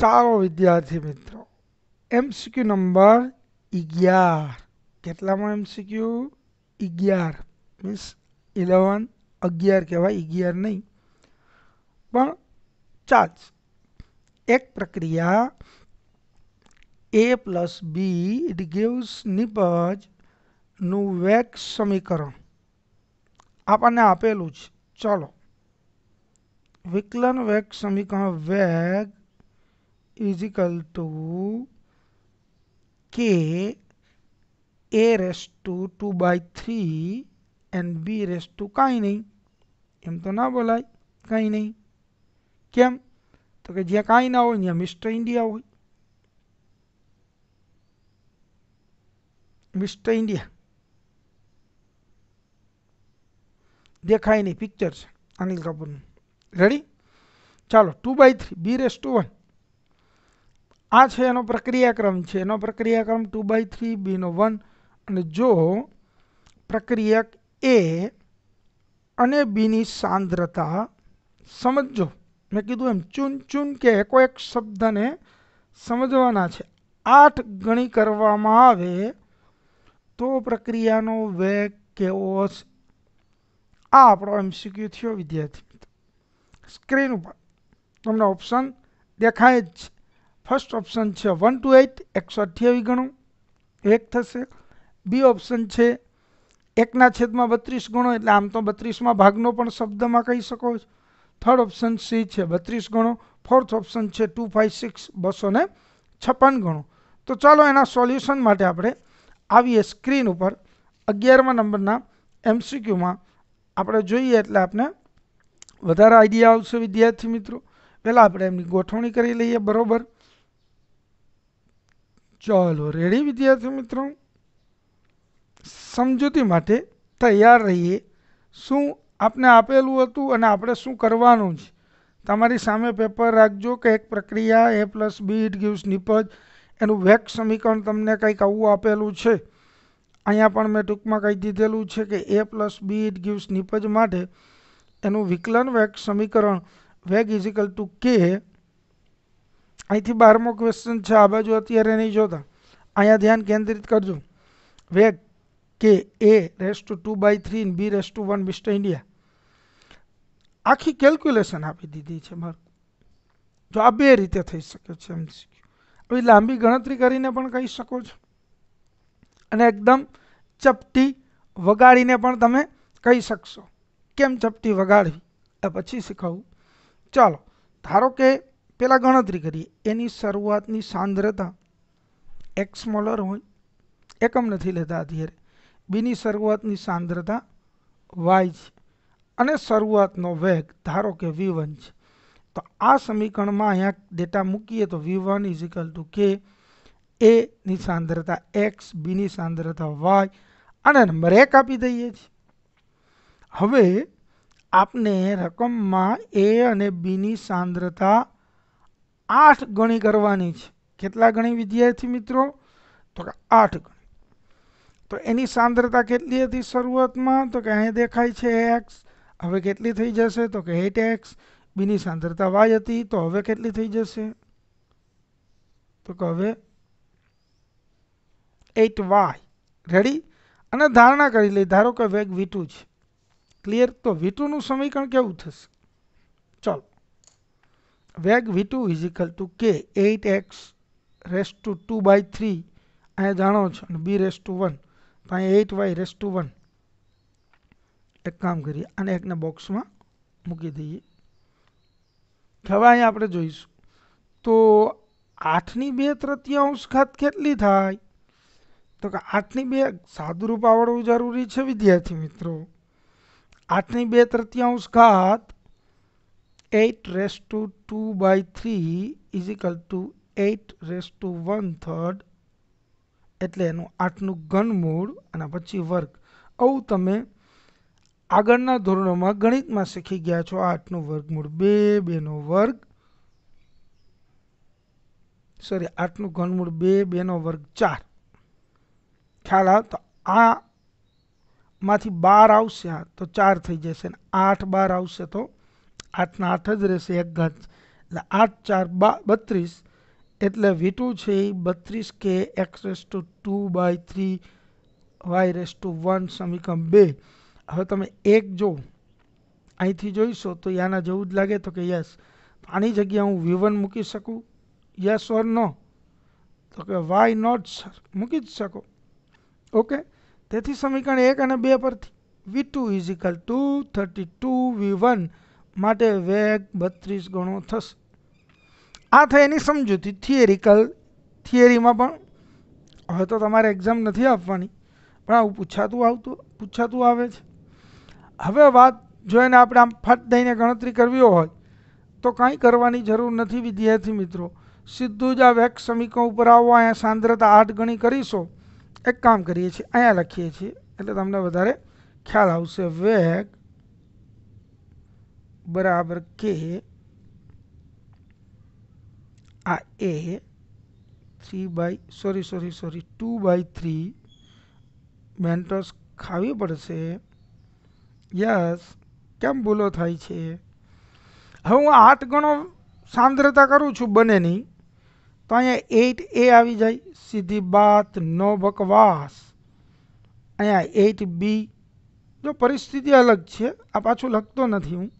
ચાલો વિદ્યાર્થી મિત્રો એમસીક્યુ નંબર અગિયાર કેટલામાં એમસીક્યુ અગિયાર મીન્સ ઇલેવન અગિયાર કહેવાય અગિયાર નહીં પણ ચાર્જ એક પ્રક્રિયા A plus B it gives નિપજનું વેક સમીકરણ આપણને આપેલું છે ચલો વિકલન વેગ સમીકરણ વેગ is equal to k a raised to 2 by 3 and b raised to કાંઈ નહીં એમ તો ના બોલાય કાંઈ નહીં કેમ તો કે જ્યાં કાંઈ ના હોય ત્યાં મિસ્ટર ઇન્ડિયા હોય મિસ્ટર ઇન્ડિયા દેખાય નહીં પિક્ચર છે અનિલ કપૂરનું રેડી ચાલો two by three B raise to one આ છે એનો પ્રક્રિયાક્રમ છે એનો પ્રક્રિયાક્રમ ટુ બાય થ્રી બીનો વન અને જો પ્રક્રિયક એ અને બીની સાંદ્રતા સમજો મેં કીધું એમ ચૂન ચૂન કે એકો એક શબ્દને સમજવાના છે આઠ ગણી કરવામાં આવે તો પ્રક્રિયાનો વેગ કેવો હશે આ આપણો એમસીક્યુ થયો વિદ્યાર્થી સ્ક્રીન ઉપર તમને ઓપ્શન દેખાય જ છે ફર્સ્ટ ઓપ્શન છે વન ટુ એઇટ એકસો અઠ્યાવીસ ગણો એક થશે બી ઓપ્શન છે એકના છેદમાં બત્રીસ ગણો એટલે આમ તો બત્રીસમાં ભાગનો પણ શબ્દમાં કહી શકો છો થર્ડ ઓપ્શન સી છે બત્રીસ ગણો ફોર્થ ઓપ્શન છે ટુ ફાઇવ સિક્સ બસો ને છપ્પન ગણો તો ચાલો એના સોલ્યુશન માટે આપણે આવીએ સ્ક્રીન ઉપર અગિયારમા નંબરના એમસીક્યુમાં આપણે જોઈએ એટલે આપણે વધારે આઈડિયા આવશે વિદ્યાર્થી મિત્રો પહેલાં આપણે એમની ગોઠવણી કરી લઈએ બરાબર ચાલો રેડી વિદ્યાર્થી મિત્રો સમજૂતી માટે તૈયાર રહીએ શું આપને આપેલું હતું અને આપણે શું કરવાનું છે તમારી સામે પેપર રાખજો કે એક પ્રક્રિયા A plus B it gives નિપજ એનું વેક સમીકરણ તમને કંઈક આવું આપેલું છે અહીંયા પણ મેં ટૂંકમાં કહી દીધેલું છે કે A plus B it gives નિપજ માટે એનું વિકલન વેગ સમીકરણ વેગ ઇઝિકલ ટુ કે અહીંથી બારમો ક્વેશ્ચન છે આ બાજુ અત્યારે નહીં જોતા અહીંયા ધ્યાન કેન્દ્રિત કરજો વેગ કે A raise to two by three B raise to one Mister India આખી કેલ્ક્યુલેશન આપી દીધી છે મારું જો આ બે રીતે થઈ શકે છે એમસીક્યુ હવે લાંબી ગણતરી કરીને પણ કહી શકો છો અને એકદમ ચપટી વગાડીને પણ તમે કહી શકશો કેમ ચપટી વગાડવી એ પછી શીખવું ચાલો ધારો કે પહેલાં ગણતરી કરીએ એની શરૂઆતની સાંદ્રતા એક્સ મોલર હોય એકમ નથી લેતા અત્યારે બીની શરૂઆતની સાંદ્રતા વાય છે અને શરૂઆતનો વેગ ધારો કે વી વન છે તો આ સમીકરણમાં અહીંયા ડેટા મૂકીએ તો V one is equal to કે એની સાંદ્રતા એક્સ બીની સાંદ્રતા વાય અને નંબર એક આપી દઈએ છીએ હવે આપને રકમમાં એ અને બીની સાંદ્રતા આઠ ગણી કરવાની છે કેટલા ગણી વિદ્યાર્થી મિત્રો તો કે આઠ ગણી તો એની સાંદ્રતા કેટલી હતી શરૂઆતમાં તો કે અહીં દેખાય છે એક્સ હવે કેટલી થઈ જશે તો કે એટ એક્સ બીની સાંદ્રતા વાય હતી તો હવે કેટલી થઈ જશે તો કે હવે એટ વાય રેડી અને ધારણા કરી લઈ ધારો કે વેગ વીટુ છે ક્લિયર તો વીટુનું સમીકરણ કેવું થશે વેગ v2 ઇઝ ઇક્વલ ટુ કે eight X raise to two by three અહીંયા જાણો છો અને બી રેસ ટુ વન તો અહીંયા eight Y raise to one એક કામ કરીએ અને એકને બોક્સમાં મૂકી દઈએ હવે અહીંયા આપણે જોઈશું તો આઠની બે તૃતીયાંશ ઘાત કેટલી થાય તો કે આઠની બે સાદુરૂપ આવડવું જરૂરી છે વિદ્યાર્થી મિત્રો આઠની બે તૃતીયાંશ ઘાત 8 raised to 2 by 3 is equal to 8 raised to 1 third એટલે એનું આઠનું ઘનમૂળ અને પછી વર્ગ આવું તમે આગળના ધોરણોમાં ગણિતમાં શીખી ગયા છો આઠનું વર્ગમૂળ બે બેનો વર્ગ સોરી આઠનું ઘનમૂળ બે બેનો વર્ગ ચાર ખ્યાલ આવ તો આ માંથી બાર આવશે તો ચાર થઈ જશે અને આઠ બાર આવશે તો આઠના આઠ જ રહેશે એક ઘાત એટલે આઠ ચાર બા બત્રીસ એટલે વી ટુ છે એ બત્રીસ કે X raise to two by three Y raise to one સમીકરણ બે હવે તમે એક જો અહીંથી જોઈશો તો યાના જેવું જ લાગે તો કે યસ આની જગ્યા હું વી વન મૂકી શકું યસ ઓર નો તો કે વાય નોટ સર મૂકી જ શકો ઓકે તેથી સમીકરણ એક અને બે પરથી V two is equal to thirty two V one માટે વેગ બત્રીસ ગણો થશે આ થઈ એની સમજૂતી થિયરિકલ થિયરીમાં પણ હવે તો તમારે એક્ઝામ નથી આપવાની પણ આવું પૂછાતું આવતું પૂછાતું આવે છે હવે વાત જોઈને આપણે આમ ફટ દઈને ગણતરી કરવી હોય તો કાંઈ કરવાની જરૂર નથી વિદ્યાર્થી મિત્રો સીધું જ આ વેગ સમીકો ઉપર આવો અહીંયા સાંદ્રતા આઠ ગણી કરીશો એક કામ કરીએ છીએ અહીંયા લખીએ છીએ એટલે તમને વધારે ખ્યાલ આવશે વેગ બરાબર કે આ એ three by sorry sorry sorry two by three Mentos ખાવી પડશે યસ કેમ ભૂલો થાય છે હવે હું આઠ ગણો સાંદ્રતા કરું છું બંનેની તો અહીંયા એઇટ એ આવી જાય સીધી બાત નો બકવાસ અહીંયા એઇટ બી જો પરિસ્થિતિ અલગ છે આ પાછું લખતો નથી હું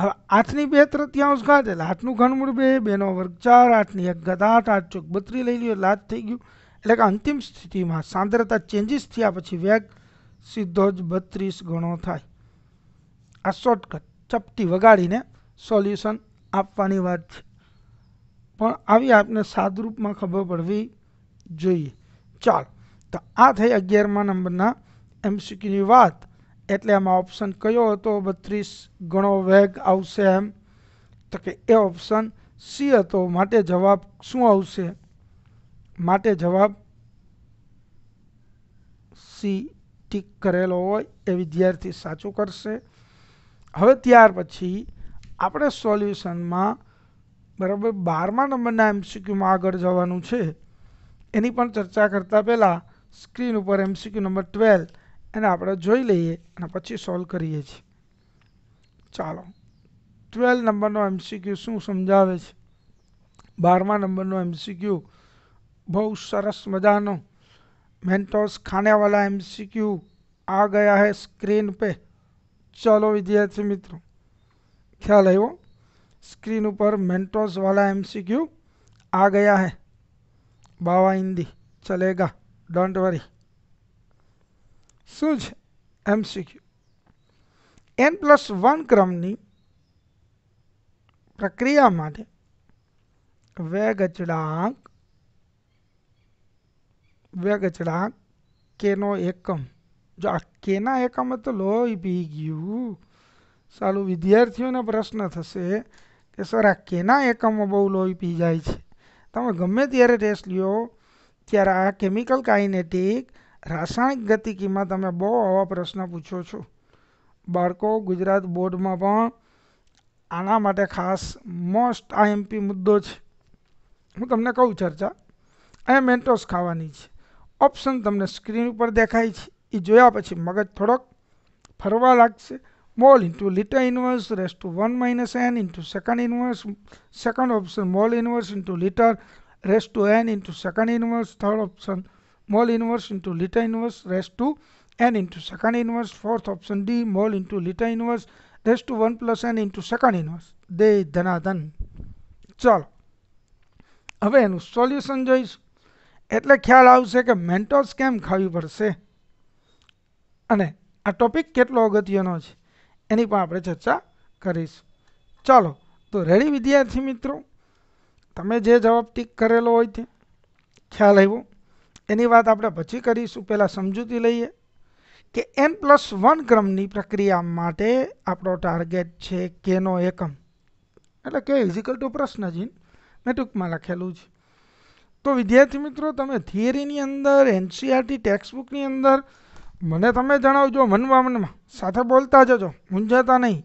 હવે આઠની બે તૃતીયાંશ ઘાત એટલે આઠનું ઘનમૂળ બે બેનો વર્ગ ચાર આઠની એક ઘાત આઠ આઠ ચોક બત્રી લઈ લ્યો એટલે આઠ થઈ ગયું એટલે કે અંતિમ સ્થિતિમાં સાંદ્રતા ચેન્જીસ થયા પછી વેગ સીધો જ બત્રીસ ગણો થાય આ શોર્ટકટ ચપટી વગાડીને સોલ્યુશન આપવાની વાત છે પણ આવી આપને સાદરૂપમાં ખબર પડવી જોઈએ ચાલ તો આ થઈ અગિયારમા નંબરના એમસીક્યુની વાત એટલે આમાં ઓપ્શન કયો હતો બત્રીસ ગણો વેગ આવશે એમ તો કે એ ઓપ્શન સી હતો માટે જવાબ શું આવશે માટે જવાબ સી ટીક કરેલો હોય એ વિદ્યાર્થી સાચું કરશે હવે ત્યાર પછી આપણે સોલ્યુશનમાં બરાબર બારમા નંબરના એમસીક્યુમાં આગળ જવાનું છે એની પણ ચર્ચા કરતાં પહેલાં સ્ક્રીન ઉપર એમસીક્યુ નંબર ટ્વેલ્વ એને આપણે જોઈ લઈએ અને પછી સોલ્વ કરીએ છીએ ચાલો ટ્વેલ્વ નંબરનો એમસીક્યુ શું સમજાવે છે બારમા નંબરનો એમસીક્યુ બહુ સરસ મજાનો મેન્ટોસ ખાનેવાલા એમસીક્યુ આ ગયા હે સ્ક્રીન પે ચલો વિદ્યાર્થી મિત્રો ખ્યાલ આવ્યો સ્ક્રીન ઉપર મેન્ટોસવાલા એમસીક્યુ આ ગયા હે બાવા હિન્દી ચલેગા ડોન્ટ વરી શું છે એમસીક્યુ એન પ્લસ વન ક્રમની પ્રક્રિયા માટે વેગચડાંક વેગચડાંક કેનો એકમ જો આ કેના એકમ તો લોહી પી ગયું સાલું વિદ્યાર્થીઓને પ્રશ્ન થશે કે સર આ કેના એકમમાં બહુ લોહી પી જાય છે તમે ગમે ત્યારે ટેસ્ટ લ્યો ત્યારે આ કેમિકલ કાઇનેટિક रासायणिक गतिकी में ते बहु आवा प्रश्न पूछो छो बाड़को गुजरात बोर्ड में आना खास मोस्ट आईएमपी मुद्दों हूँ तमने कहूँ चर्चा अँ मेटोस खावा ऑप्शन तमने स्क्रीन पर देखाय जया पीछे मगज थोड़ोक फरवा लगते mole into litre inverse raise to one minus N into second inverse second option mole inverse into litre raise to N into second inverse third option mole inverse into liter inverse raised to n into second inverse fourth option D mole into liter inverse raised to 1 plus n into second inverse દે ધનાધન ચાલો હવે એનું solution જોઈશું એટલે ખ્યાલ આવશે કે મેન્ટોસ કેમ ખાવી પડશે અને આ ટોપિક કેટલો અગત્યનો છે એની પણ આપણે ચર્ચા કરીશું ચાલો તો રેડી વિદ્યાર્થી મિત્રો તમે જે જવાબ ટીક કરેલો હોય તે ખ્યાલ આવ્યો એની વાત આપણે પછી કરીશું પહેલાં સમજૂતી લઈએ કે એન પ્લસ વન ક્રમની પ્રક્રિયા માટે આપણો ટાર્ગેટ છે કેનો એકમ એટલે કે ઇઝિકલ ટુ પ્રશ્ન જીન મેં ટૂંકમાં લખેલું છે તો વિદ્યાર્થી મિત્રો તમે થિયરીની અંદર એનસીઆરટી ટેક્સ્ટબુકની e અંદર મને તમે જણાવજો મનમાં સાથે બોલતા જજો મૂંઝાતા નહીં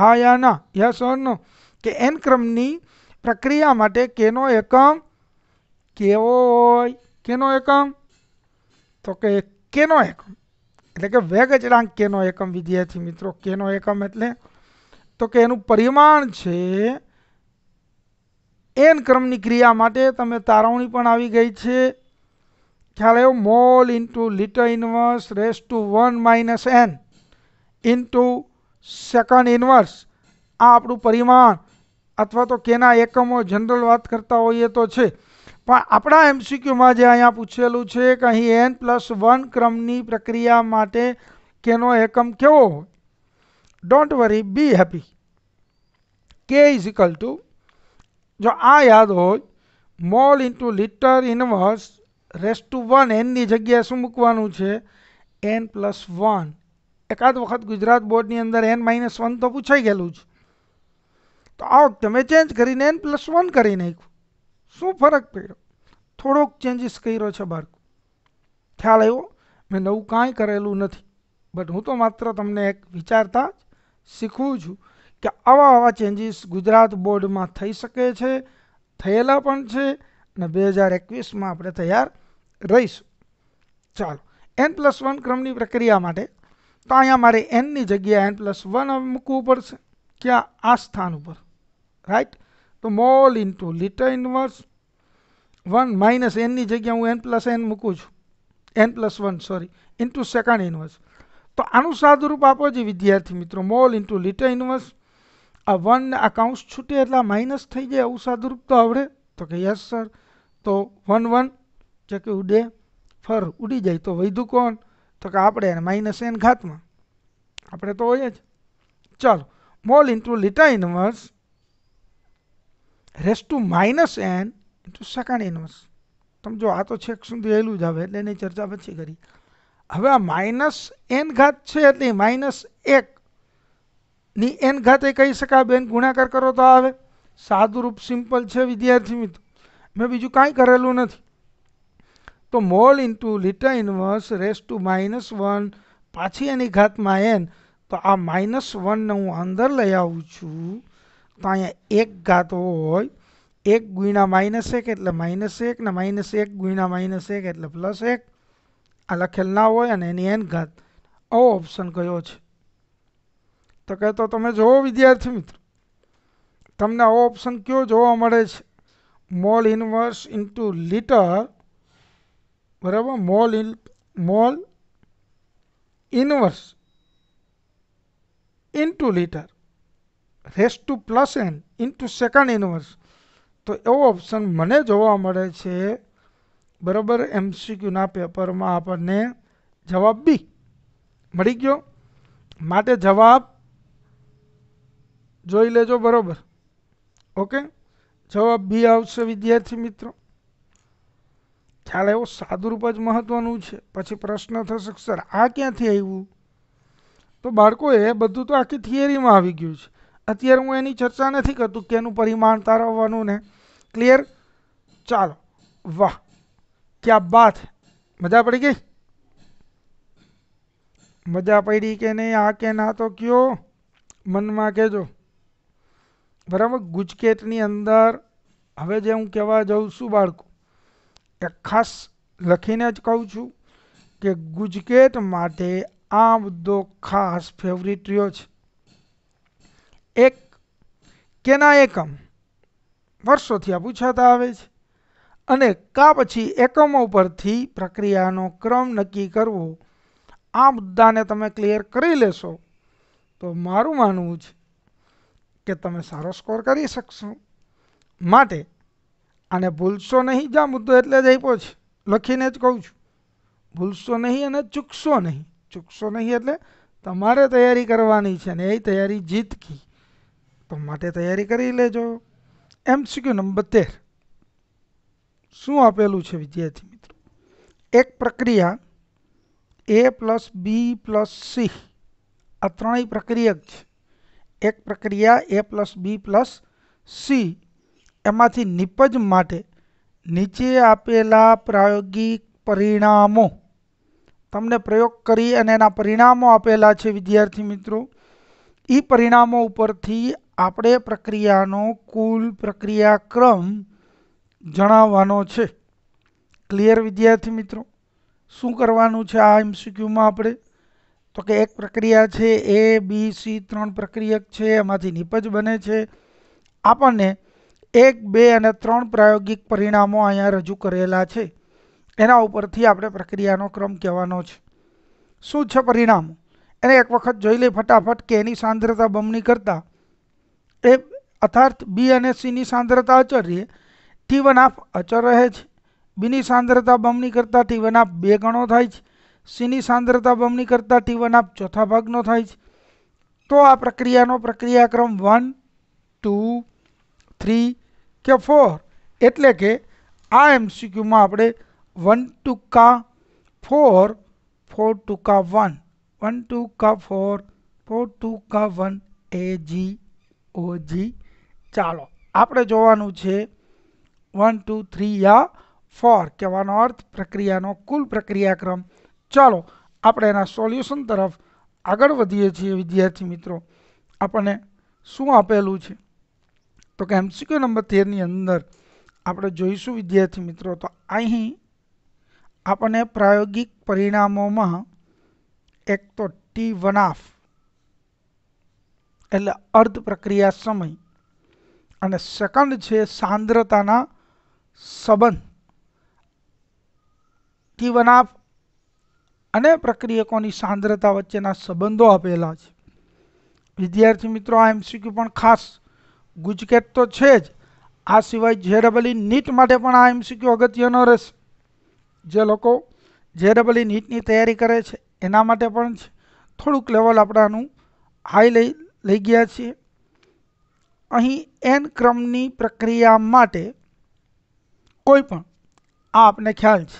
હા યા ના યા સર કે એન ક્રમની પ્રક્રિયા માટે કેનો એકમ કેવો હોય કેનો એકમ તો કે કેનો એકમ એટલે કે વેગચરાંક કેનો એકમ વિદ્યાર્થી મિત્રો કેનો એકમ એટલે તો કે એનું પરિમાણ છે એન ક્રમની ક્રિયા માટે તમે તારવણી પણ આવી ગઈ છે ખ્યાલ આવ્યો mole into litre inverse raise to one minus N into second inverse આ આપણું પરિમાણ અથવા તો કેના એકમો જનરલ વાત કરતા હોઈએ તો છે પણ આપડા एमसीक्यू માં જે આયા પૂછેલું છે કે અહીં n + 1 ક્રમની પ્રક્રિયા માટે કેનો એકમ કેવો don't worry be happy k = જો આ યાદ હોય mol * liter inverse ^ 1 n ની જગ્યા શું મૂકવાનું છે n + 1 એકાત વખત ગુજરાત બોર્ડ ની અંદર n - 1 તો પૂછાઈ ગેલું છે તો આવ તમે ચેન્જ કરી n + 1 કરી નાખ શું ફરક પડ્યો થોડોક ચેન્જીસ કર્યો છે બાળકો ખ્યાલ આવ્યો મેં નવું કાંઈ કરેલું નથી બટ હું તો માત્ર તમને એક વિચારતા જ શીખવું છું કે આવા આવા ચેન્જીસ ગુજરાત બોર્ડમાં થઈ શકે છે થયેલા પણ છે અને બે હજાર એકવીસમાં આપણે તૈયાર રહીશું ચાલો એન પ્લસ વન ક્રમની પ્રક્રિયા માટે તો અહીંયા મારે એનની જગ્યાએ એન પ્લસ વન મૂકવું પડશે ક્યાં આ સ્થાન ઉપર રાઈટ તો mole into litre inverse one minus એનની જગ્યા હું એન પ્લસ એન મૂકું છું N plus one sorry into second inverse તો આનું સાદુરૂપ આપો જે વિદ્યાર્થી મિત્રો મોલ ઇન્ટુ લીટા ઇન્વર્સ આ વન આ કાઉન્સ છૂટે એટલે આ માઇનસ થઈ જાય એવું સાદુરૂપ તો આવડે તો કે યસ સર તો વન વન જે કે ઉડે ફર ઉડી જાય તો વૈધું કોણ તો કે આપણે એને માઇનસ એન ઘાતમાં આપણે તો હોઈએ જ ચાલો mole into litre inverse raise to minus N into second inverse તમે જો આ તો છેક સુધી રહેલું જ આવે એટલે એની ચર્ચા પછી કરી હવે આ માઇનસ એન ઘાત છે એટલે માઇનસ એક ની એન એ કહી શકાય બેન ગુણાકાર કરો તો આવે સાદુરૂપ સિમ્પલ છે વિદ્યાર્થી મિત્રો મેં બીજું કાંઈ કરેલું નથી તો mole into litre inverse raise to minus one પાછી એની ઘાતમાં એન તો આ માઇનસ વનને હું અંદર લઈ આવું છું તો અહીંયા એક ઘાતો હોય એક ગુણ્યા માઇનસ એક એટલે માઇનસ એક ને માઇનસ એક ગુણ્યા માઇનસ એક એટલે પ્લસ એક આ લખેલ ના હોય અને એની એન ઘાત આવો ઓપ્શન કયો છે તો કહે તો તમે જુઓ વિદ્યાર્થી મિત્ર તમને આવો ઓપ્શન કયો જોવા મળે છે મોલ ઇનવર્સ ઇન્ટુ લીટર બરાબર mole in mole inverse into litre raise to plus N to second inverse તો એવો ઓપ્શન મને જોવા મળે છે બરાબર એમસીક્યુના પેપરમાં આપણને જવાબ બી મળી ગયો માટે જવાબ જોઈ લેજો બરાબર ઓકે જવાબ બી આવશે વિદ્યાર્થી મિત્રો ખ્યાલ એવો સાદુરૂપ જ મહત્વનું છે પછી પ્રશ્ન થશે સર આ ક્યાંથી આવ્યું તો બાળકો એ બધું તો આખી થિયરીમાં આવી ગયું છે અત્યારે હું એની ચર્ચા નથી કરતું કે એનું પરિમાણ તારવવાનું ને ક્લિયર ચાલો વાહ ક્યાં બાત મજા પડી ગઈ મજા પડી કે નહીં આ કે ના તો કયો મનમાં કહેજો બરાબર ગુજકેટની અંદર હવે જે હું કહેવા જાઉં છું બાળકો એ ખાસ લખીને જ કહું છું કે ગુજકેટ માટે આ મુદ્દો ખાસ ફેવરિટ રહ્યો છે એક કેના એકમ વર્ષોથી આ પૂછાતા આવે છે અને કા પછી એકમો પરથી પ્રક્રિયાનો ક્રમ નક્કી કરવો આ મુદ્દાને તમે ક્લિયર કરી લેશો તો મારું માનવું છે કે તમે સારો સ્કોર કરી શકશો માટે આને ભૂલશો નહીં જ્યાં મુદ્દો એટલે જ આપ્યો છે લખીને જ કહું છું ભૂલશો નહીં અને ચૂકશો નહીં ચૂકશો નહીં એટલે તમારે તૈયારી કરવાની છે ને એ તૈયારી જીતકી તો માટે તૈયારી કરી લેજો એમસીક્યુ નંબર તેર શું આપેલું છે વિદ્યાર્થી મિત્રો એક પ્રક્રિયા A plus B plus C આ ત્રણેય પ્રક્રિયક છે એક પ્રક્રિયા A plus B plus C એમાંથી નિપજ માટે નીચે આપેલા પ્રાયોગિક પરિણામો તમને પ્રયોગ કરી અને એના પરિણામો આપેલા છે વિદ્યાર્થી મિત્રો એ પરિણામો ઉપરથી આપણે પ્રક્રિયાનો કુલ પ્રક્રિયાક્રમ જણાવવાનો છે ક્લિયર વિદ્યાર્થી મિત્રો શું કરવાનું છે આ એમસીક્યુમાં આપણે તો કે એક પ્રક્રિયા છે એ બી સી ત્રણ પ્રક્રિયક છે એમાંથી નિપજ બને છે આપણને એક બે અને ત્રણ પ્રાયોગિક પરિણામો અહીંયા રજૂ કરેલા છે એના ઉપરથી આપણે પ્રક્રિયાનો ક્રમ કહેવાનો છે શું છે પરિણામો એને એક વખત જોઈ લઈ ફટાફટ કે એની સાંદ્રતા બમણી કરતાં એ અર્થાત બી અને સીની સાંદ્રતા અચળ રહે ટી વન હાફ અચળ રહે છે બીની સાંદ્રતા બમની કરતાં ટી વન હાફ બે ગણો થાય છે સીની સાંદ્રતા બમની કરતાં ટી વન હાફ ચોથા ભાગનો થાય છે તો આ પ્રક્રિયાનો પ્રક્રિયાક્રમ વન ટુ થ્રી કે ફોર એટલે કે આ એમસીક્યુમાં આપણે વન ટુકા ફોર ફોર ટુકા વન વન ટુકા ફોર ફોર ટુકા વન એ જી ઓ જી ચાલો આપણે જોવાનું છે વન ટુ થ્રી યા ફોર કહેવાનો અર્થ પ્રક્રિયાનો કુલ પ્રક્રિયાક્રમ ચાલો આપણે એના સોલ્યુશન તરફ આગળ વધીએ છીએ વિદ્યાર્થી મિત્રો આપણને શું આપેલું છે તો કે એમસીક્યુ નંબર તેરની અંદર આપણે જોઈશું વિદ્યાર્થી મિત્રો તો અહીં આપણને પ્રાયોગિક પરિણામોમાં એક તો ટી વન આફ એટલે અર્ધ પ્રક્રિયા સમય અને સેકન્ડ છે સાંદ્રતાના સંબંધ ટીવનાફ અને પ્રક્રિયકોની સાંદ્રતા વચ્ચેના સંબંધો આપેલા છે વિદ્યાર્થી મિત્રો આ એમસીક્યુ પણ ખાસ ગુજકેટ તો છે જ આ સિવાય જેડબલી નીટ માટે પણ આ એમસીક્યુ અગત્યનો રહેશે જે લોકો જેડબલી નીટની તૈયારી કરે છે એના માટે પણ છે થોડુંક લેવલ આપણાનું હાઈ લઈ લઈ ગયા છીએ અહીં એન ક્રમની પ્રક્રિયા માટે કોઈ પણ આ આપને ખ્યાલ છે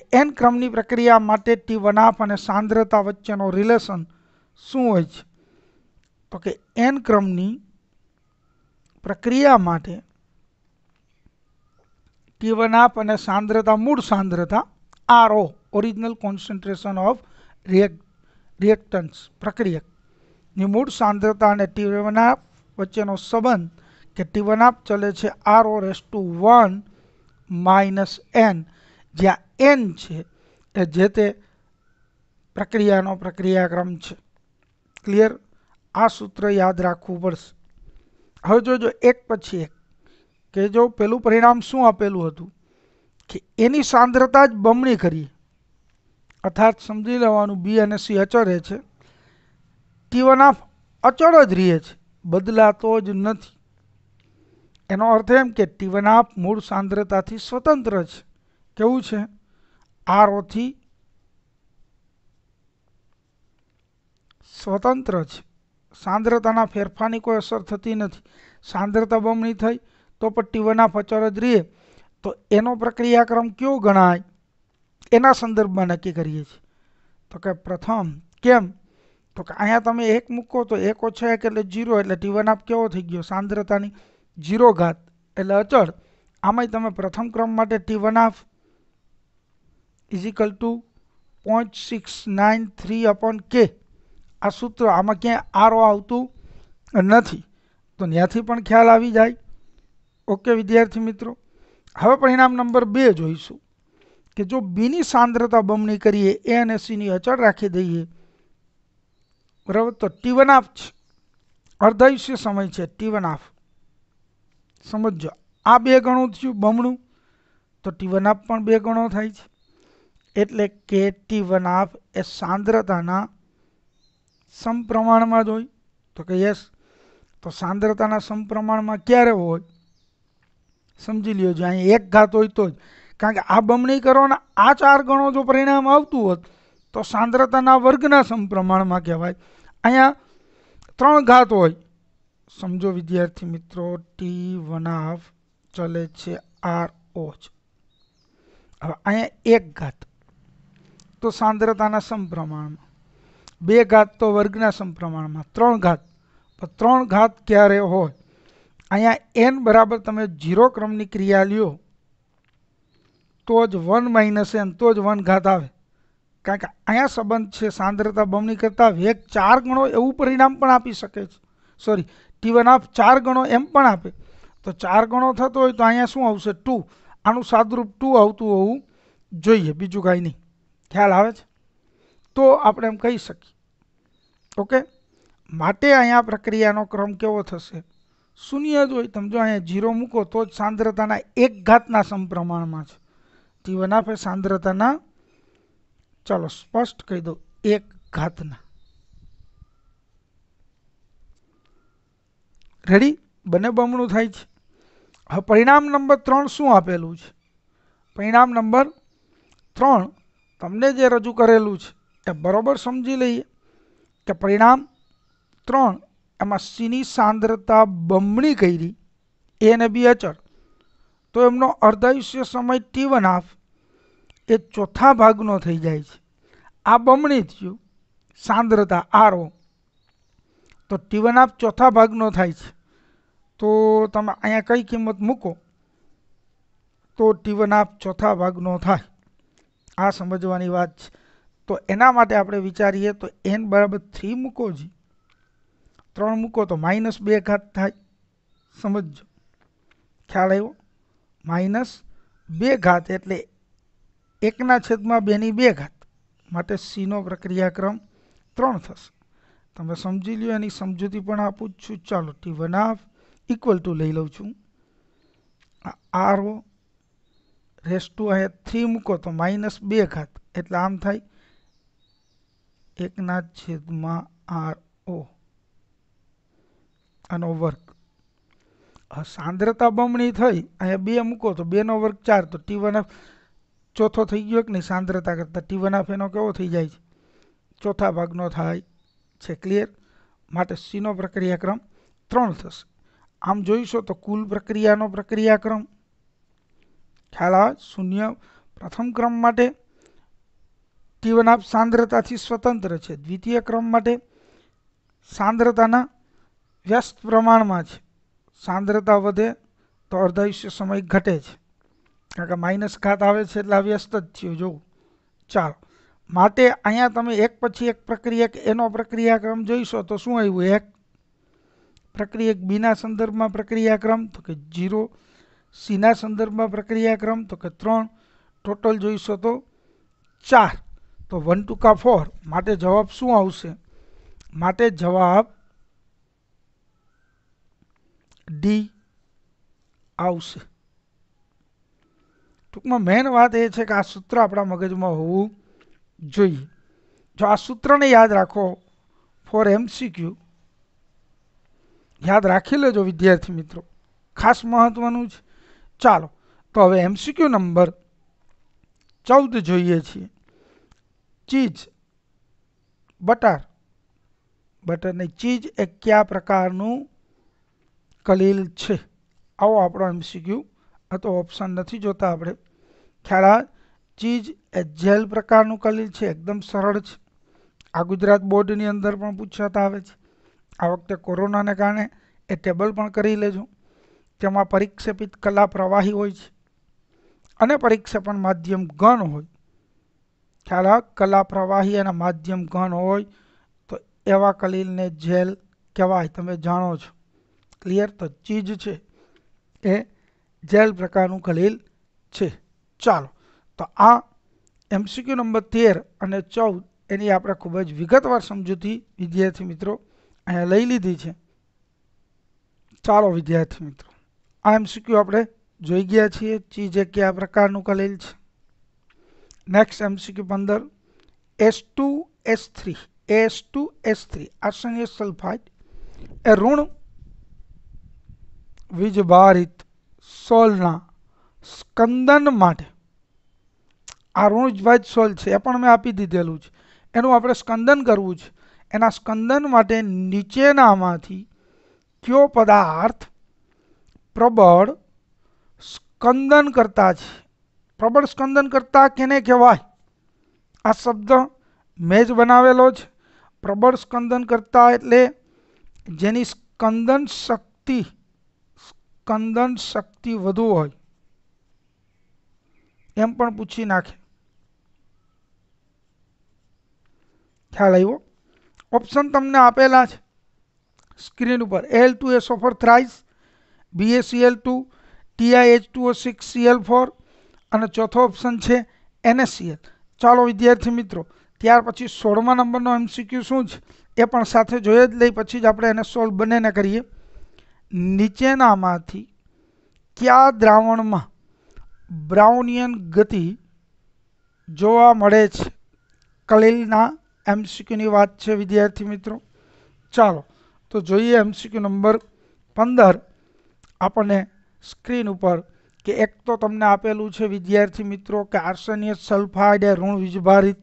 કે એન ક્રમની પ્રક્રિયા માટે ટી વનાફ અને સાંદ્રતા વચ્ચેનો રિલેશન શું હોય છે તો કે એન ક્રમની પ્રક્રિયા માટે ટી વનાફ અને સાંદ્રતા મૂળ સાંદ્રતા RO original concentration of react reactants પ્રક્રિયક ની મૂળ સાંદ્રતા અને ટીવનાપ વચ્ચેનો સંબંધ કે ટીવનાપ ચલે છે R or S to one minus N જ્યાં એન છે એ જે તે પ્રક્રિયાનો પ્રક્રિયાક્રમ છે ક્લિયર આ સૂત્ર યાદ રાખવું પડશે હવે જોજો એક પછી એક કે જો પેલું પરિણામ શું આપેલું હતું કે એની સાંદ્રતા જ બમણી કરીએ અર્થાત સમજી લેવાનું બી અને સી અચરે છે જીવન અચળ જ રહે છે બદલાતો જ નથી એનો અર્થ એમ કે ટીવનાપ મૂળ સાંદ્રતાથી સ્વતંત્ર છે કેવું છે આરોથી સ્વતંત્ર છે સાંદ્રતાના ફેરફારની કોઈ અસર થતી નથી સાંદ્રતા બમણી થઈ તો પણ ટીવનાપ અચળ જ રહે તો એનો પ્રક્રિયાક્રમ કયો ગણાય એના સંદર્ભમાં નક્કી કરીએ છીએ તો કે પ્રથમ કેમ તો કે અહીંયા તમે એક મૂકો તો એક ઓછો એક એટલે જીરો એટલે ટી આપ કેવો થઈ ગયો સાંદ્રતાની જીરો ઘાત એટલે અચળ આમાંય તમે પ્રથમ ક્રમ માટે T one half is equal to point six nine three upon કે આ સૂત્ર આમાં ક્યાંય આરો આવતું નથી તો ત્યાંથી પણ ખ્યાલ આવી જાય ઓકે વિદ્યાર્થી મિત્રો હવે પરિણામ નંબર બે જોઈશું કે જો બીની સાંદ્રતા બમણી કરીએ એ અને સીની અચળ રાખી દઈએ બરાબર તો ટી વન હાફ છે અર્ધાયુષ્ય સમય છે ટી વન હાફ સમજો આ બે ગણું થયું બમણું તો ટી વન હાફ પણ બે ગણો થાય છે એટલે કે ટી વન હાફ એ સાંદ્રતાના સમપ્રમાણમાં જ હોય તો કે યસ તો સાંદ્રતાના સમપ્રમાણમાં ક્યારે હોય સમજી લ્યો જો અહીં એક ઘાત હોય તો જ કારણ કે આ બમણી કરો ને આ ચાર ગણો જો પરિણામ આવતું હોત તો સાંદ્રતાના વર્ગના સમપ્રમાણમાં કહેવાય અહીંયા ત્રણ ઘાત હોય સમજો વિદ્યાર્થી મિત્રો ટી વન હાફ ચલે છે આર ઓચ હવે અહીંયા એક ઘાત તો સાંદ્રતાના સમપ્રમાણમાં બે ઘાત તો વર્ગના સમપ્રમાણમાં ત્રણ ઘાત પણ ત્રણ ઘાત ક્યારે હોય અહીંયા એન બરાબર તમે ઝીરો ક્રમની ક્રિયા લ્યો તો જ વન માઇનસ એન તો જ વન ઘાત આવે કારણ કે અહીંયા સંબંધ છે સાંદ્રતા બમણી કરતાં વેગ ચાર ગણો એવું પરિણામ પણ આપી શકે છે સોરી ટી વન હાફ ચાર ગણો એમ પણ આપે તો ચાર ગણો થતો હોય તો અહીંયા શું આવશે ટુ આનું સાદરૂપ ટુ આવતું હોવું જોઈએ બીજું કાંઈ નહીં ખ્યાલ આવે છે તો આપણે એમ કહી શકીએ ઓકે માટે અહીંયા પ્રક્રિયાનો ક્રમ કેવો થશે શૂન્ય જ હોય તમે જો અહીંયા ઝીરો મૂકો તો જ સાંદ્રતાના એક ઘાતના સમપ્રમાણમાં છે ટી વન હાફ એ સાંદ્રતાના ચાલો સ્પષ્ટ કહી દઉં એક ઘાતના રેડી બંને બમણું થાય છે હવે પરિણામ નંબર ત્રણ શું આપેલું છે પરિણામ નંબર ત્રણ તમને જે રજૂ કરેલું છે એ બરાબર સમજી લઈએ કે પરિણામ ત્રણ એમાં સીની સાંદ્રતા બમણી કરી એ અને બી અચળ તો એમનો અર્ધાયુષ્ય સમય ટી વન હાફ એ ચોથા ભાગનો થઈ જાય છે આ બમણી થયું સાંદ્રતા આરો તો ટીવન આપ ચોથા ભાગનો થાય છે તો તમે અહીંયા કઈ કિંમત મૂકો તો ટીવન આપ ચોથા ભાગનો થાય આ સમજવાની વાત છે તો એના માટે આપણે વિચારીએ તો એન બરાબર થ્રી મૂકો જી ત્રણ મૂકો તો માઇનસ બે ઘાત થાય સમજજો ખ્યાલ આવ્યો માઇનસ બે ઘાત એટલે એકના છેદમાં બેની બે ઘાત માટે સીનો પ્રક્રિયાક્રમ ત્રણ થશે તમે સમજી લ્યો એની સમજૂતી પણ આપું જ છું ચાલો T one half equal to લઈ લઉં છું આર ઓ રેસ ટુ અહીંયા થ્રી મૂકો તો માઇનસ બે ઘાત એટલે આમ થાય એકના છેદમાં આર ઓ આનો વર્ક સાંદ્રતા બમણી થઈ અહીંયા બે મૂકો તો બેનો વર્ક ચાર તો ટી વન એફ ચોથો થઈ ગયો નહીં સાંદ્રતા કરતાં ટી વન હાફ એનો કેવો થઈ જાય છે ચોથા ભાગનો થાય છે ક્લિયર માટે સીનો પ્રક્રિયાક્રમ ત્રણ થશે આમ જોઈશો તો કુલ પ્રક્રિયાનો પ્રક્રિયાક્રમ ખ્યાલ આવે શૂન્ય પ્રથમ ક્રમ માટે ટી વન હાફ સાંદ્રતાથી સ્વતંત્ર છે દ્વિતીય ક્રમ માટે સાંદ્રતાના વ્યસ્ત પ્રમાણમાં છે સાંદ્રતા વધે તો અર્ધાયુષ્ય સમય ઘટે છે કારણ કે માઇનસ ઘાત આવે છે એટલે આ વ્યસ્ત જ થયું જોવું ચાલો માટે અહીંયા તમે એક પછી એક પ્રક્રિયક એનો પ્રક્રિયાક્રમ જોઈશો તો શું આવ્યું એક પ્રક્રિયક બીના સંદર્ભમાં પ્રક્રિયાક્રમ તો કે ઝીરો સીના સંદર્ભમાં પ્રક્રિયાક્રમ તો કે ત્રણ ટોટલ જોઈશો તો ચાર તો વન ટુકા ફોર માટે જવાબ શું આવશે માટે જવાબ ડી આવશે ટૂંકમાં મેઇન વાત એ છે કે આ સૂત્ર આપણા મગજમાં હોવું જોઈએ જો આ સૂત્રને યાદ રાખો ફોર એમસીક્યુ યાદ રાખી લેજો વિદ્યાર્થી મિત્રો ખાસ મહત્ત્વનું છે ચાલો તો હવે એમસીક્યુ નંબર ચૌદ જોઈએ છીએ ચીજ બટર બટરની ચીજ એ કયા પ્રકારનું કલીલ છે આવો આપણો એમસીક્યુ આ તો ઓપ્શન નથી જોતા આપણે ખ્યાલ આવે ચીજ એક્ઝેલ પ્રકારનું કલીલ છે એકદમ સરળ છે આ ગુજરાત બોર્ડની અંદર પણ પૂછાતા આવે છે આ વખતે કોરોનાને કારણે એ ટેબલ પણ કરી લેજો તેમાં પરીક્ષેપિત કલા પ્રવાહી હોય છે અને પરીક્ષેપણ માધ્યમ ગણ હોય ખ્યાલ કલા પ્રવાહી અને માધ્યમ ગણ હોય તો એવા કલીલને જેલ કહેવાય તમે જાણો છો ક્લિયર તો ચીજ છે એ જેલ પ્રકારનું કલીલ છે ચાલો તો આ એમસીક્યુ નંબર તેર અને ચૌદ એની આપણે ખૂબ જ વિગતવાર સમજૂતી વિદ્યાર્થી મિત્રો અહીંયા લઈ લીધી છે ચાલો વિદ્યાર્થી મિત્રો આ એમસીક્યુ આપણે જોઈ ગયા છીએ ચીજ એ કયા પ્રકારનું કલેલ છે નેક્સ્ટ એમસીક્યુ પંદર S two S three S two S three આસનીય સલ્ફાઇડ એ ઋણ વીજભારિત સોલના સ્કંદન માટે આ ઋણજભાજ સોલ છે એ પણ મેં આપી દીધેલું છે એનું આપણે સ્કંદન કરવું છે એના સ્કંદન માટે નીચેનામાંથી કયો પદાર્થ પ્રબળ સ્કંદન કરતા છે પ્રબળ સ્કંદન કરતા કેને કહેવાય આ શબ્દ મેં જ બનાવેલો છે પ્રબળ સ્કંદન કરતા એટલે જેની સ્કંદન શક્તિ સ્કંદન શક્તિ વધુ હોય એમ પણ પૂછી નાખે ખ્યાલ આવ્યો ઓપ્શન તમને આપેલા છે સ્ક્રીન ઉપર એલ ટુ એસ ઓફર થ્રાઇસ BACL two TIH two O six CL four અને ચોથો ઓપ્શન છે એનએસસીએલ ચાલો વિદ્યાર્થી મિત્રો ત્યાર પછી સોળમા નંબરનો એમસીક્યુ શું છે એ પણ સાથે જોઈએ જ લઈ પછી જ આપણે એને સોલ્વ બંનેને કરીએ નીચેનામાંથી કયા દ્રાવણમાં બ્રાઉનિયન ગતિ જોવા મળે છે કલીલના એમસીક્યુની વાત છે વિદ્યાર્થી મિત્રો ચાલો તો જોઈએ એમસીક્યુ નંબર પંદર આપણને સ્ક્રીન ઉપર કે એક તો તમને આપેલું છે વિદ્યાર્થી મિત્રો કે આર્સનિયસ સલ્ફાઇડ એ ઋણ વિજભારિત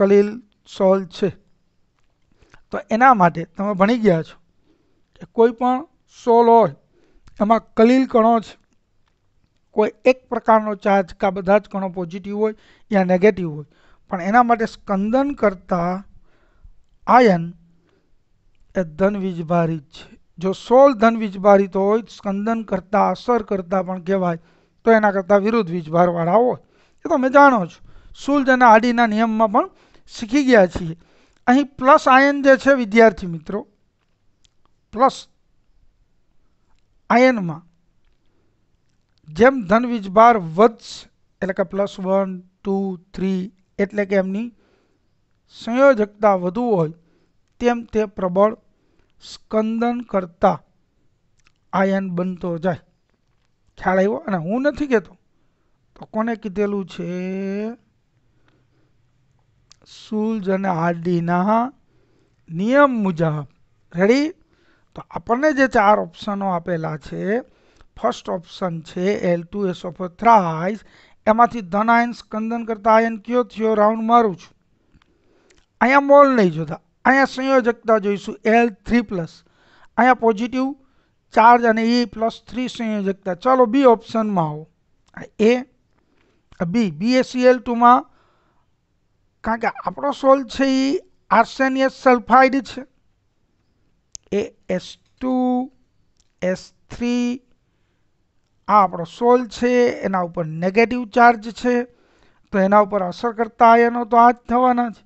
કલીલ સોલ છે તો એના માટે તમે ભણી ગયા છો કે કોઈ પણ સોલ હોય એમાં કલીલ કણો છે કોઈ એક પ્રકારનો ચાર્જ કા બધા જ કણો પોઝિટિવ હોય યા નેગેટિવ હોય પણ એના માટે સ્કંદન કરતા આયન એ ધન વીજભારિત છે જો સોલ ધન હોય સ્કંદન કરતા અસર કરતા પણ કહેવાય તો એના કરતાં વિરુદ્ધ વીજભારવાળા હોય એ તો તમે જાણો છો સુલજ અને આડીના નિયમમાં પણ શીખી ગયા છીએ અહીં પ્લસ આયન જે છે વિદ્યાર્થી મિત્રો પ્લસ આયનમાં જેમ ધન વીજભાર વધશે એટલે કે પ્લસ વન ટુ થ્રી એટલે કે એમની સંયોજકતા વધુ હોય તેમ તે પ્રબળ સ્કંદન કરતા આયન બનતો જાય ખ્યાલ આવ્યો અને હું નથી કહેતો તો કોને કીધેલું છે સુલ્જ અને હાર્ડીના નિયમ મુજબ રેડી તો આપણને જે ચાર ઓપ્શનો આપેલા છે ફર્સ્ટ ઓપ્શન છે એલ ટુ એસોફોથ્રાઇઝ એમાંથી ધન આયન સ્કંદન કરતા આયન કયો થયો રાઉન્ડ મારું છું અહીંયા મોલ નહીં જોતા અહીંયા સંયોજકતા જોઈશું એલ થ્રી પ્લસ અહીંયા પોઝિટિવ ચાર્જ અને એ પ્લસ થ્રી સંયોજકતા ચાલો બી ઓપ્શનમાં આવો એ બી બીએસીએલ ટુમાં કારણ કે આપણો સોલ છે એ આર્સેનિયસ સલ્ફાઇડ છે A S two S three આ આપણો સોલ છે એના ઉપર નેગેટિવ ચાર્જ છે તો એના ઉપર અસર કરતા આયનો તો આ જ થવાના છે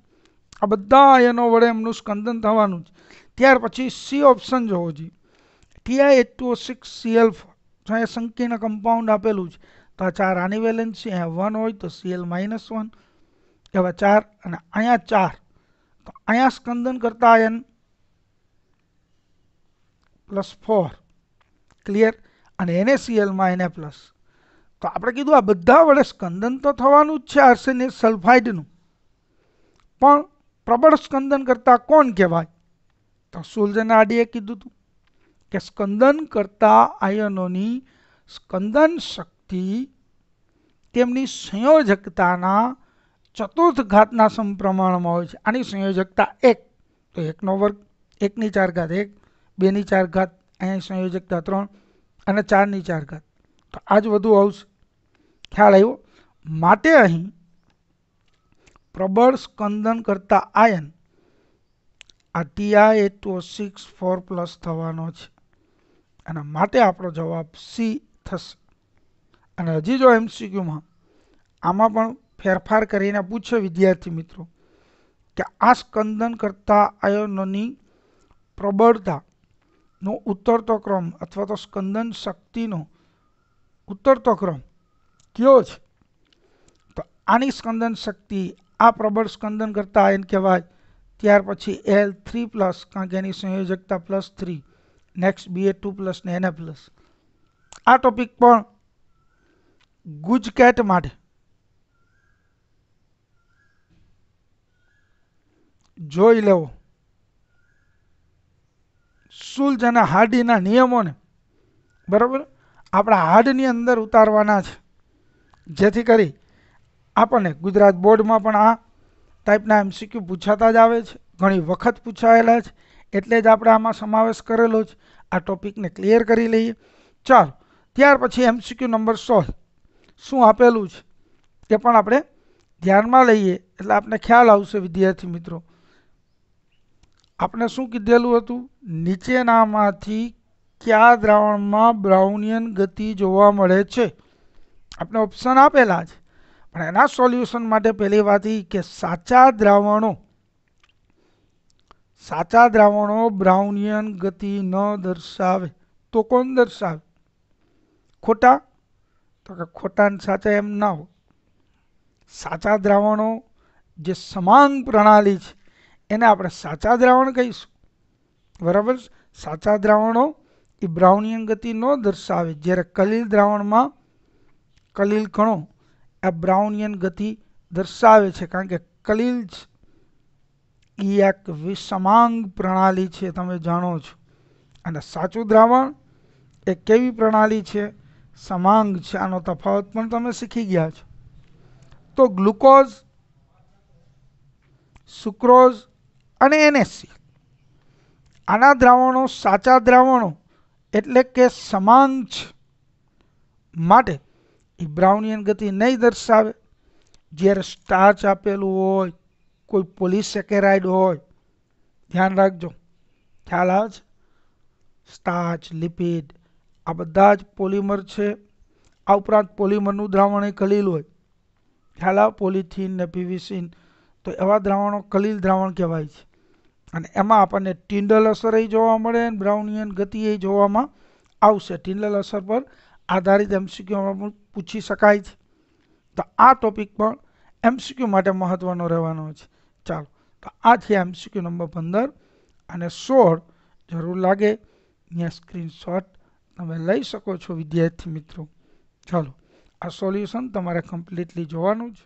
આ બધા આયનો વડે એમનું સ્કંદન થવાનું છે ત્યાર પછી સી ઓપ્શન જોવો જોઈએ TI H two six CL જ્યાં એ સંકીર્ણ કમ્પાઉન્ડ આપેલું છે તો આ ચાર આની વેલેન્સી અહીંયા વન હોય તો સીએલ માઇનસ વન એવા ચાર અને અહીંયા ચાર તો અહીંયા સ્કંદન કરતા આયન પ્લસ ફોર ક્લિયર અને એને સીએલમાં એને પ્લસ તો આપણે કીધું આ બધા વડે સ્કંદન તો થવાનું જ છે આર્સેનિક સલ્ફાઇડનું પણ પ્રબળ સ્કંદન કરતાં કોણ કહેવાય તો સુલજન આડીએ કીધું હતું કે સ્કંદન કરતા આયનોની સ્કંદન શક્તિ તેમની સંયોજકતાના ચતુર્થ ઘાતના સમપ્રમાણમાં હોય છે આની સંયોજકતા એક તો એકનો વર્ગ એકની ચાર ઘાત એક બેની ચાર ઘાત અહીં સંયોજકતા ત્રણ અને ચારની ચાર ઘાત તો આ જ વધુ આવશે ખ્યાલ આવ્યો માટે અહીં પ્રબળ સ્કંદન કરતા આયન આ TI at two six four plus થવાનો છે અને માટે આપણો જવાબ સી થશે અને હજી જો એમસીક્યુમાં આમાં પણ ફેરફાર કરીને પૂછે વિદ્યાર્થી મિત્રો કે આ સ્કંદન કરતા આયનોની પ્રબળતા નો ઉતરતો ક્રમ અથવા તો સ્કંદન શક્તિનો ઉતરતો ક્રમ કયો છે તો આની સ્કંદન શક્તિ આ પ્રબળ સ્કંદન કરતા આયન કહેવાય ત્યાર પછી એલ થ્રી પ્લસ કારણ કે એની સંયોજકતા plus three next BA two plus ને એને પ્લસ આ ટોપિક પણ ગુજકેટ માટે જોઈ લેવો સુલ્જ અને હાડીના નિયમોને બરાબર આપણા હાર્ડની અંદર ઉતારવાના છે જેથી કરી આપણને ગુજરાત બોર્ડમાં પણ આ ટાઈપના એમસીક્યુ પૂછાતા જ આવે છે ઘણી વખત પૂછાયેલા છે એટલે જ આપણે આમાં સમાવેશ કરેલો છે આ ટોપિકને ક્લિયર કરી લઈએ ચાલો ત્યાર પછી એમસીક્યુ નંબર સોળ શું આપેલું છે તે પણ આપણે ધ્યાનમાં લઈએ એટલે આપને ખ્યાલ આવશે વિદ્યાર્થી મિત્રો આપણે શું કીધેલું હતું નીચેનામાંથી કયા દ્રાવણમાં બ્રાઉનિયન ગતિ જોવા મળે છે આપણે ઓપ્શન આપેલા છે પણ એના સોલ્યુશન માટે પહેલી વાત કે સાચા દ્રાવણો સાચા દ્રાવણો બ્રાઉનિયન ગતિ ન દર્શાવે તો કોણ દર્શાવે ખોટા તો કે ખોટાને સાચા એમ ના હોય સાચા દ્રાવણો જે સમાન પ્રણાલી છે એને આપણે સાચા દ્રાવણ કહીશું બરાબર સાચા દ્રાવણો એ બ્રાઉનિયન ગતિ ન દર્શાવે જ્યારે કલીલ દ્રાવણમાં કલીલ કણો આ બ્રાઉનિયન ગતિ દર્શાવે છે કારણ કે કલીલ એ એક વિષમાંગ પ્રણાલી છે તમે જાણો છો અને સાચું દ્રાવણ એ કેવી પ્રણાલી છે સમાંગ છે આનો તફાવત પણ તમે શીખી ગયા છો તો ગ્લુકોઝ સુક્રોઝ અને એનએસસી આના દ્રાવણો સાચા દ્રાવણો એટલે કે સમાન માટે એ બ્રાઉનિયન ગતિ નહીં દર્શાવે જ્યારે સ્ટાર્ચ આપેલું હોય કોઈ પોલિસેકેરાઇડ હોય ધ્યાન રાખજો ખ્યાલ આવે છે સ્ટાર્ચ લિપિડ આ બધા જ પોલિમર છે આ ઉપરાંત પોલિમરનું દ્રાવણ એ કલીલ હોય ખ્યાલ આવે પોલિથીન ને પીવીસીન તો એવા દ્રાવણો કલીલ દ્રાવણ કહેવાય છે અને એમાં આપણને ટિન્ડલ અસર એ જોવા મળે અને બ્રાઉનિયન ગતિ એ જોવામાં આવશે ટિન્ડલ અસર પર આધારિત એમસીક્યુમાં પણ પૂછી શકાય છે તો આ ટોપિક પણ એમસીક્યુ માટે મહત્ત્વનો રહેવાનો છે ચાલો તો આ છે એમસીક્યુ નંબર પંદર અને સોળ જરૂર લાગે અહીંયા સ્ક્રીનશોટ તમે લઈ શકો છો વિદ્યાર્થી મિત્રો ચાલો આ સોલ્યુશન તમારે કમ્પ્લીટલી જોવાનું છે